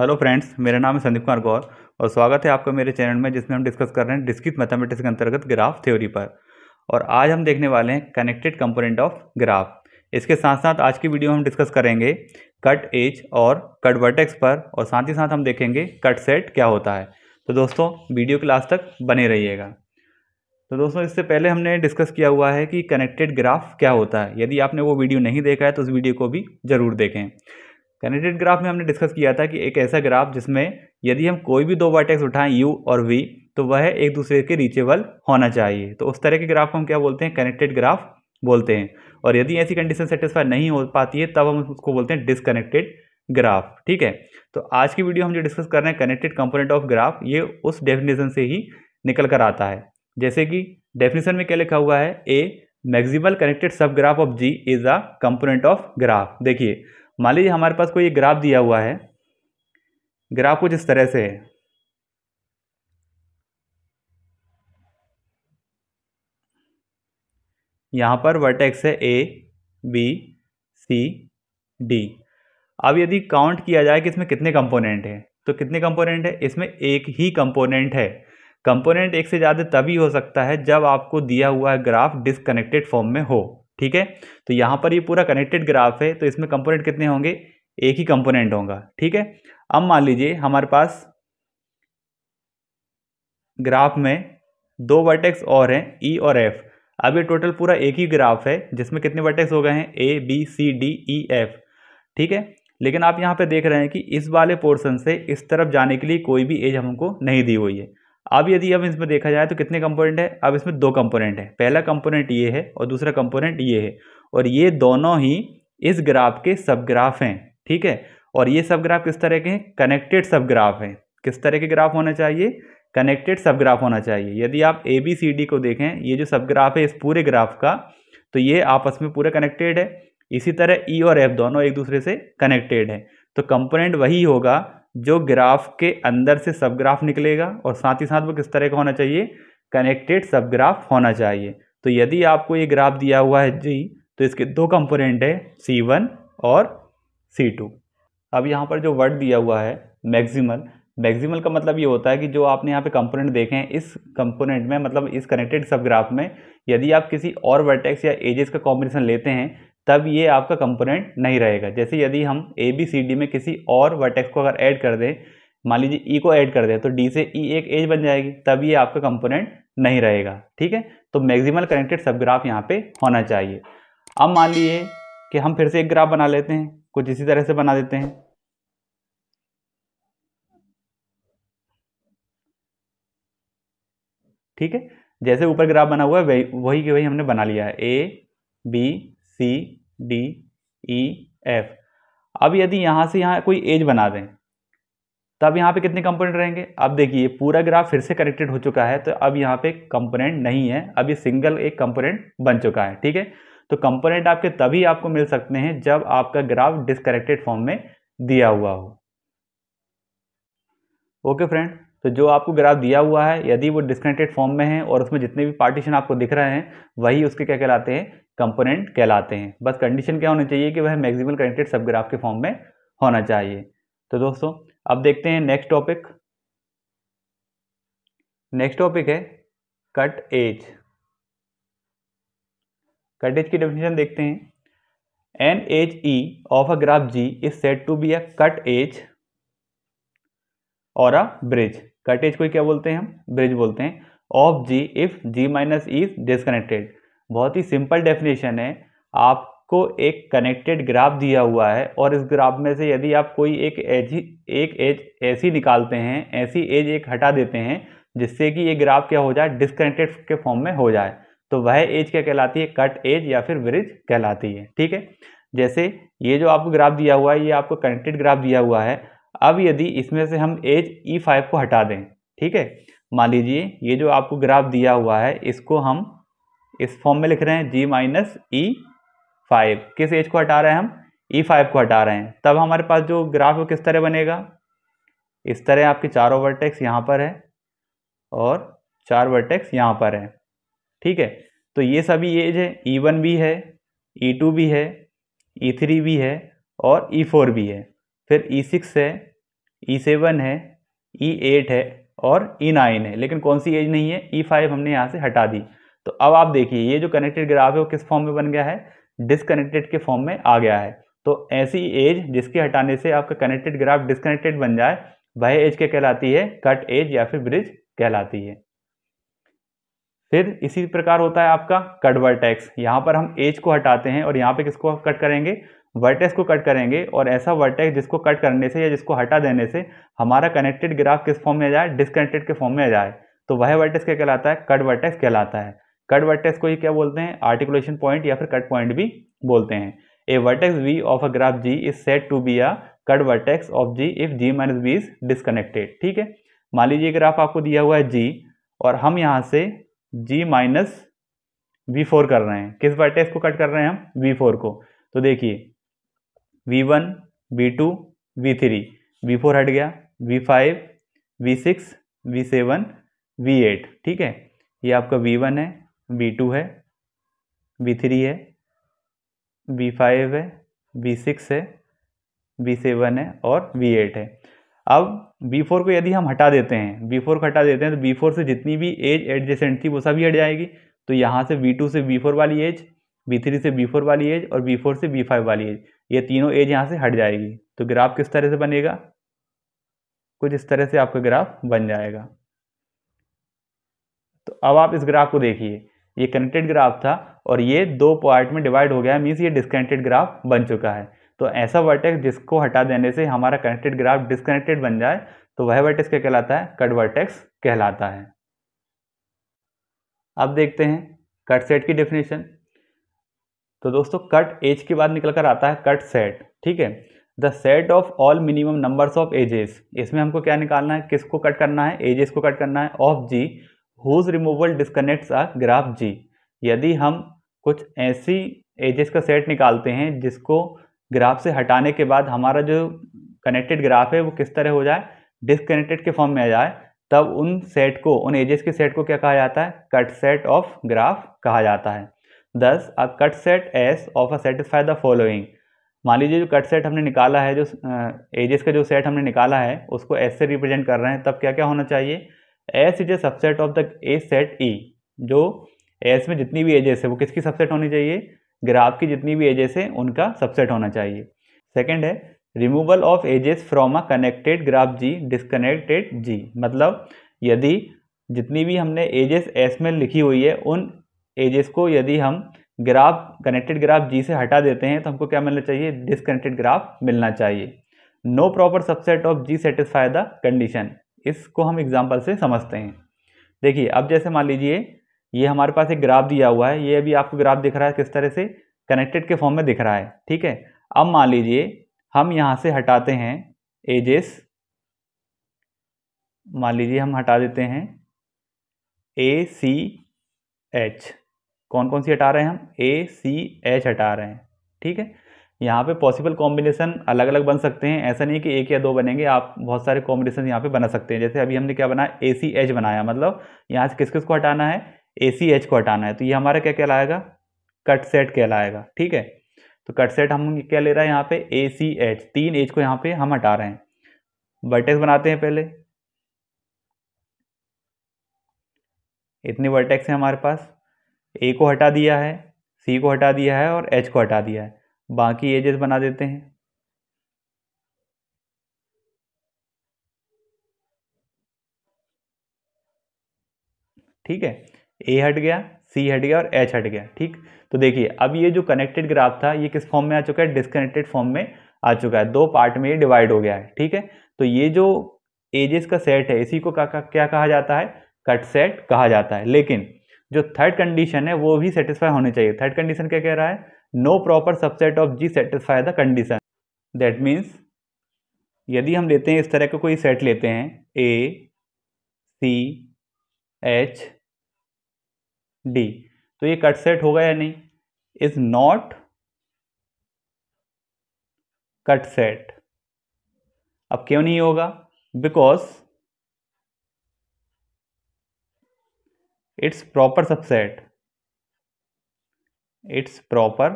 hello friends मेरा नाम है संदीप कुमार गौर और स्वागत है आपका मेरे चैनल में जिसमें हम डिस्कस कर रहे हैं डिस्क्रिट मैथमेटिक्स के अंतर्गत ग्राफ थ्योरी पर और आज हम देखने वाले हैं कनेक्टेड कंपोनेंट ऑफ ग्राफ इसके साथ साथ आज की वीडियो हम डिस्कस करेंगे कट एज और कट वर्टेक्स पर और साथ ही साथ हम देखेंगे कट सेट क्या होता है तो दोस्तों वीडियो क्लास तक बने रहिएगा तो दोस्तों इससे पहले हमने डिस्कस किया हुआ है कि कनेक्टेड ग्राफ क्या होता है यदि आपने वो वीडियो नहीं देखा है तो उस वीडियो को भी ज़रूर देखें कनेक्टेड ग्राफ में हमने डिस्कस किया था कि एक ऐसा ग्राफ जिसमें यदि हम कोई भी दो वर्टेक्स उठाएं यू और वी तो वह एक दूसरे के रीचेबल होना चाहिए तो उस तरह के ग्राफ को हम क्या बोलते हैं कनेक्टेड ग्राफ बोलते हैं और यदि ऐसी कंडीशन सेटिस्फाई नहीं हो पाती है तब हम उसको बोलते हैं डिसकनेक्टेड ग्राफ ठीक है तो आज की वीडियो हम जो डिस्कस कर रहे हैं कनेक्टेड कंपोनेंट ऑफ ग्राफ ये उस डेफिनेशन से ही निकल कर आता है जैसे कि डेफिनेशन में क्या लिखा हुआ है a maximal connected subgraph of G is a component of graph देखिए मान लीजिए हमारे पास कोई ग्राफ दिया हुआ है ग्राफ कुछ इस तरह से है यहाँ पर वर्टेक्स है ए बी सी डी अब यदि काउंट किया जाए कि इसमें कितने कंपोनेंट हैं तो कितने कंपोनेंट है इसमें एक ही कंपोनेंट है कंपोनेंट एक से ज़्यादा तभी हो सकता है जब आपको दिया हुआ है ग्राफ डिसकनेक्टेड फॉर्म में हो ठीक है तो यहाँ पर ये पूरा कनेक्टेड ग्राफ है तो इसमें कंपोनेंट कितने होंगे एक ही कंपोनेंट होगा ठीक है अब मान लीजिए हमारे पास ग्राफ में दो वर्टेक्स और हैं ई e और एफ अब ये टोटल पूरा एक ही ग्राफ है जिसमें कितने वर्टेक्स हो गए हैं A B C D E F ठीक है लेकिन आप यहाँ पे देख रहे हैं कि इस वाले पोर्शन से इस तरफ जाने के लिए कोई भी एज हमको नहीं दी हुई है अब यदि अब इसमें देखा जाए तो कितने कंपोनेंट है अब इसमें दो कंपोनेंट है पहला कंपोनेंट ये है और दूसरा कंपोनेंट ये है और ये दोनों ही इस ग्राफ के सब ग्राफ हैं ठीक है और ये सब ग्राफ किस तरह के हैं कनेक्टेड सब ग्राफ हैं किस तरह के ग्राफ होना चाहिए कनेक्टेड सब ग्राफ होना चाहिए यदि आप ए बी सी डी को देखें ये जो सब ग्राफ है इस पूरे ग्राफ का तो ये आपस में पूरा कनेक्टेड है इसी तरह ई e और एफ दोनों एक दूसरे से कनेक्टेड है तो कंपोनेंट वही होगा जो ग्राफ के अंदर से सब ग्राफ निकलेगा और साथ ही साथ वो किस तरह का होना चाहिए कनेक्टेड सब ग्राफ होना चाहिए तो यदि आपको ये ग्राफ दिया हुआ है जी तो इसके दो कंपोनेंट है सी वन और सी टू अब यहाँ पर जो वर्ड दिया हुआ है मैक्सिमल मैक्सिमल का मतलब ये होता है कि जो आपने यहाँ पे कंपोनेंट देखे हैं इस कंपोनेंट में मतलब इस कनेक्टेड सब ग्राफ में यदि आप किसी और वर्टेक्स या एजेस का कॉम्बिनेशन लेते हैं तब ये आपका कंपोनेंट नहीं रहेगा जैसे यदि हम ए बी सी डी में किसी और वर्टेक्स को अगर ऐड कर दें मान लीजिए ई e को ऐड कर दें तो डी से ई e एक एज बन जाएगी तब ये आपका कंपोनेंट नहीं रहेगा ठीक है तो मैक्सिमल कनेक्टेड सब ग्राफ यहाँ पे होना चाहिए अब मान लीजिए कि हम फिर से एक ग्राफ बना लेते हैं कुछ इसी तरह से बना देते हैं ठीक है जैसे ऊपर ग्राफ बना हुआ है वही के वही हमने बना लिया है A B C D E F अब यदि यहाँ से यहाँ कोई एज बना दें तब यहाँ पे कितने कंपोनेंट रहेंगे अब देखिए पूरा ग्राफ फिर से कनेक्टेड हो चुका है तो अब यहाँ पे कंपोनेंट नहीं है अब ये सिंगल एक कंपोनेंट बन चुका है ठीक है तो कंपोनेंट आपके तभी आपको मिल सकते हैं जब आपका ग्राफ डिसकनेक्टेड फॉर्म में दिया हुआ हो ओके फ्रेंड तो जो आपको ग्राफ दिया हुआ है यदि वो डिस्कनेक्टेड फॉर्म में है और उसमें जितने भी पार्टीशन आपको दिख रहे हैं वही उसके क्या कहलाते हैं कंपोनेंट कहलाते हैं बस कंडीशन क्या होनी चाहिए कि वह मैक्सिमल कनेक्टेड सब ग्राफ के फॉर्म में होना चाहिए तो दोस्तों अब देखते हैं नेक्स्ट टॉपिक नेक्स्ट टॉपिक है कट एज कट एज की डेफिनेशन देखते हैं an edge E of a graph G is set to be a cut edge और अ ब्रिज कट एज को क्या बोलते हैं हम ब्रिज बोलते हैं of G if G minus E is disconnected बहुत ही सिंपल डेफिनेशन है आपको एक कनेक्टेड ग्राफ दिया हुआ है और इस ग्राफ में से यदि आप कोई एक एज एक एज ऐसी निकालते हैं ऐसी एज एक हटा देते हैं जिससे कि ये ग्राफ क्या हो जाए डिसकनेक्टेड के फॉर्म में हो जाए तो वह एज क्या कहलाती है कट एज या फिर ब्रिज कहलाती है ठीक है जैसे ये जो आपको ग्राफ दिया हुआ है ये आपको कनेक्टेड ग्राफ दिया हुआ है अब यदि इसमें से हम एज ई फाइव को हटा दें ठीक है मान लीजिए ये जो आपको ग्राफ दिया हुआ है इसको हम इस फॉर्म में लिख रहे हैं जी माइनस ई फाइव किस एज को हटा रहे हैं हम ई e फाइव को हटा रहे हैं तब हमारे पास जो ग्राफ है वो किस तरह बनेगा इस तरह आपके चारों वर्टेक्स यहाँ पर है और चार वर्टेक्स यहाँ पर है ठीक है तो ये सभी एज है ई e वन भी है ई e टू भी है ई थ्री भी है और ई फोर भी है फिर ई सिक्स है ई सेवन है ई एट है और ई नाइन है लेकिन कौन सी एज नहीं है ई फाइव हमने यहाँ से हटा दी तो अब आप देखिए ये जो कनेक्टेड ग्राफ है वो किस फॉर्म में बन गया है डिसकनेक्टेड के फॉर्म में आ गया है तो ऐसी एज जिसके हटाने से आपका कनेक्टेड ग्राफ डिसकनेक्टेड बन जाए वह एज क्या कहलाती है कट एज या फिर ब्रिज कहलाती है फिर इसी प्रकार होता है आपका कट वर्टेक्स यहाँ पर हम एज को हटाते हैं और यहाँ पे किसको कट करेंगे वर्टेक्स को कट करेंगे और ऐसा वर्टेक्स जिसको कट करने से या जिसको हटा देने से हमारा कनेक्टेड ग्राफ किस फॉर्म में आ जाए डिसकनेक्टेड के फॉर्म में आ जाए तो वह वर्टेक्स क्या कहलाता है कट वर्टेक्स कहलाता है कट वर्टेक्स को ही क्या बोलते हैं आर्टिकुलेशन पॉइंट या फिर कट पॉइंट भी बोलते हैं a vertex V of a graph G is set to be a cut vertex of G if G minus V is disconnected ठीक है मान लीजिए ग्राफ आपको दिया हुआ है जी और हम यहाँ से जी माइनस वी फोर कर रहे हैं किस वर्टेक्स को कट कर रहे हैं हम वी फोर को तो देखिए V one V two V three V four हट गया V five V six V seven V eight ठीक है ये आपका वी वन है बी टू है बी थ्री है बी फाइव है बी सिक्स है बी सेवन है और बी एट है अब बी फोर को यदि हम हटा देते हैं बी फोर को हटा देते हैं तो बी फोर से जितनी भी एज एडजेसेंट थी वो सभी हट जाएगी तो यहाँ से बी टू से बी फोर वाली एज बी थ्री से बी फोर वाली एज और बी फोर से बी फाइव वाली एज ये तीनों एज यहाँ से हट जाएगी तो ग्राफ किस तरह से बनेगा कुछ इस तरह से आपका ग्राफ बन जाएगा तो अब आप इस ग्राफ को देखिए ये कनेक्टेड ग्राफ था और ये दो पार्ट में डिवाइड हो गया मीन्स ये डिस्कनेक्टेड ग्राफ बन चुका है तो ऐसा वर्टेक्स जिसको हटा देने से हमारा कनेक्टेड ग्राफ डिस्कनेक्टेड बन जाए तो वह वर्टेक्स क्या कहलाता है कट वर्टेक्स कहलाता है अब देखते हैं कट सेट की डेफिनेशन तो दोस्तों कट एज के बाद निकल कर आता है कट सेट ठीक है the set of all minimum numbers of edges इसमें हमको क्या निकालना है किसको कट करना है एजेस को कट करना है of G whose removal disconnects our graph G यदि हम कुछ ऐसी एजेस का सेट निकालते हैं जिसको ग्राफ से हटाने के बाद हमारा जो कनेक्टेड ग्राफ है वो किस तरह हो जाए डिसकनेक्टेड के फॉर्म में आ जाए तब उन सेट को उन एजेस के सेट को क्या कहा जाता है कट सेट ऑफ ग्राफ कहा जाता है thus a cut set S of a satisfy the following मान लीजिए जो कट सेट हमने निकाला है जो एजेस का जो सेट हमने निकाला है उसको एस से रिप्रेजेंट कर रहे हैं तब क्या क्या होना चाहिए S is a subset of the a set E जो एस में जितनी भी एजेस है वो किसकी सबसेट होनी चाहिए ग्राफ की जितनी भी एजेस है उनका सबसेट होना चाहिए सेकेंड है removal of edges from a connected graph G disconnected G मतलब यदि जितनी भी हमने एजेस एस में लिखी हुई है उन एजेस को यदि हम ग्राफ कनेक्टेड ग्राफ जी से हटा देते हैं तो हमको क्या मिलना चाहिए डिसकनेक्टेड ग्राफ मिलना चाहिए no proper subset of G satisfy the condition इसको हम एग्जाम्पल से समझते हैं देखिए अब जैसे मान लीजिए ये हमारे पास एक ग्राफ दिया हुआ है ये अभी आपको ग्राफ दिख रहा है किस तरह से कनेक्टेड के फॉर्म में दिख रहा है ठीक है अब मान लीजिए हम यहाँ से हटाते हैं एजेस मान लीजिए हम हटा देते हैं ए सी एच कौन कौन सी हटा रहे हैं हम ए सी एच हटा रहे हैं ठीक है यहाँ पे पॉसिबल कॉम्बिनेशन अलग अलग बन सकते हैं ऐसा नहीं कि एक या दो बनेंगे आप बहुत सारे कॉम्बिनेशन यहाँ पे बना सकते हैं जैसे अभी हमने क्या बनाया ए सी एच बनाया मतलब यहाँ से किस किस को हटाना है ए सी एच को हटाना है तो ये हमारा क्या कहलाएगा कट सेट कहलाएगा ठीक है तो कट सेट हम क्या ले रहा है यहाँ पे ए सी एच तीन एच को यहाँ पे हम हटा रहे हैं वर्टेक्स बनाते हैं पहले इतने वर्टेक्स हैं हमारे पास ए को हटा दिया है सी को हटा दिया है और एच को हटा दिया है बाकी एजेस बना देते हैं ठीक है ए हट गया सी हट गया और एच हट गया ठीक तो देखिए अब ये जो कनेक्टेड ग्राफ था ये किस फॉर्म में आ चुका है डिसकनेक्टेड फॉर्म में आ चुका है दो पार्ट में ये डिवाइड हो गया है ठीक है तो ये जो एजेस का सेट है इसी को का, का, क्या कहा जाता है कट सेट कहा जाता है लेकिन जो थर्ड कंडीशन है वो भी सेटिस्फाई होनी चाहिए थर्ड कंडीशन क्या कह रहा है no proper subset of G satisfy the condition that means यदि हम लेते हैं इस तरह का कोई सेट लेते हैं ए सी एच डी तो ये कट सेट होगा या नहीं इज नॉट कट सेट अब क्यों नहीं होगा because it's proper subset it's proper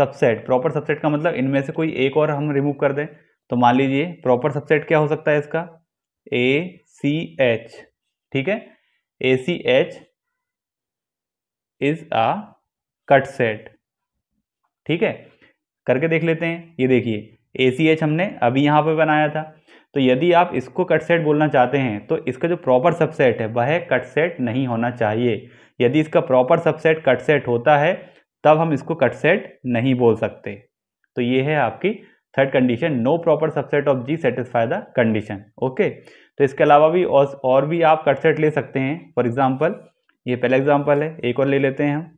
subset proper subset का मतलब इनमें से कोई एक और हम रिमूव कर दें तो मान लीजिए प्रॉपर सबसेट क्या हो सकता है इसका ए सी एच ठीक है A C H is a cut set ठीक है करके देख लेते हैं ये देखिए ए सी एच हमने अभी यहां पे बनाया था तो यदि आप इसको कट सेट बोलना चाहते हैं तो इसका जो प्रॉपर सबसेट है वह कट सेट नहीं होना चाहिए यदि इसका प्रॉपर सबसेट कट सेट होता है तब हम इसको कट सेट नहीं बोल सकते तो ये है आपकी third condition no proper subset of G satisfy the condition okay तो इसके अलावा भी और और भी आप कट सेट ले सकते हैं फॉर एग्जाम्पल ये पहला एग्जाम्पल है एक और ले लेते हैं हम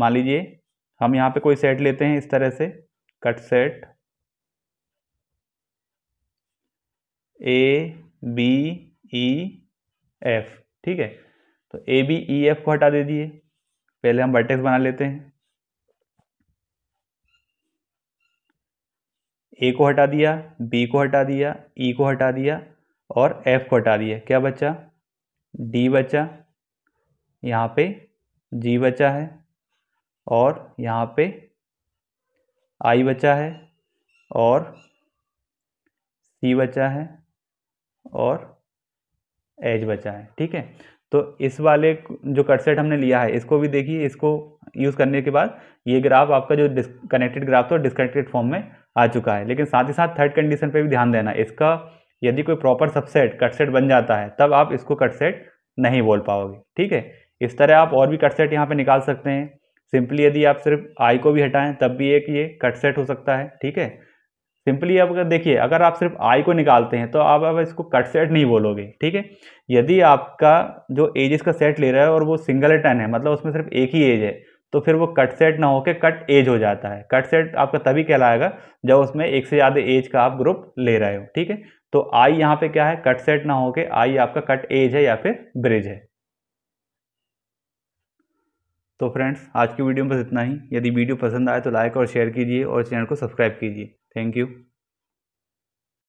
मान लीजिए हम यहाँ पे कोई सेट लेते हैं इस तरह से cut set A B E F ठीक है तो ए बी ई एफ को हटा दे दिए पहले हम वर्टेक्स बना लेते हैं ए को हटा दिया बी को हटा दिया ई e को हटा दिया और एफ को हटा दिया क्या बचा डी बचा यहाँ पे जी बचा है और यहाँ पे आई बचा है और सी बचा है और एज बचा है ठीक है तो इस वाले जो कट सेट हमने लिया है इसको भी देखिए इसको यूज़ करने के बाद ये ग्राफ आपका जो कनेक्टेड ग्राफ था डिस्कनेक्टेड फॉर्म में आ चुका है लेकिन साथ ही साथ थर्ड कंडीशन पे भी ध्यान देना इसका यदि कोई प्रॉपर सबसेट कट सेट बन जाता है तब आप इसको कट सेट नहीं बोल पाओगे ठीक है इस तरह आप और भी कट सेट यहाँ पर निकाल सकते हैं सिंपली यदि आप सिर्फ आई को भी हटाएं तब भी एक ये कट सेट हो सकता है ठीक है सिंपली अब देखिए अगर आप सिर्फ आई को निकालते हैं तो आप अब इसको कट सेट नहीं बोलोगे ठीक है यदि आपका जो एजेस का सेट ले रहा है और वो सिंगल टन है मतलब उसमें सिर्फ एक ही एज है तो फिर वो कट सेट ना होकर कट एज हो जाता है कट सेट आपका तभी कहलाएगा जब उसमें एक से ज़्यादा एज का आप ग्रुप ले रहे हो ठीक है तो आई यहाँ पे क्या है कट सेट ना होके आई आपका कट एज है या फिर ब्रिज है तो फ्रेंड्स आज की वीडियो में बस इतना ही यदि वीडियो पसंद आए तो लाइक और शेयर कीजिए और चैनल को सब्सक्राइब कीजिए thank you